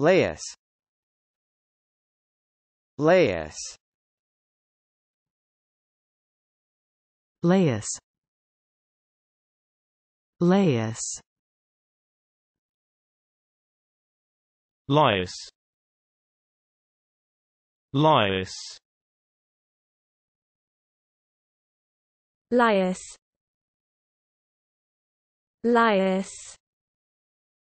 Laius. Laius. Laius. Laius. Laius. Laius. Laius. Laius.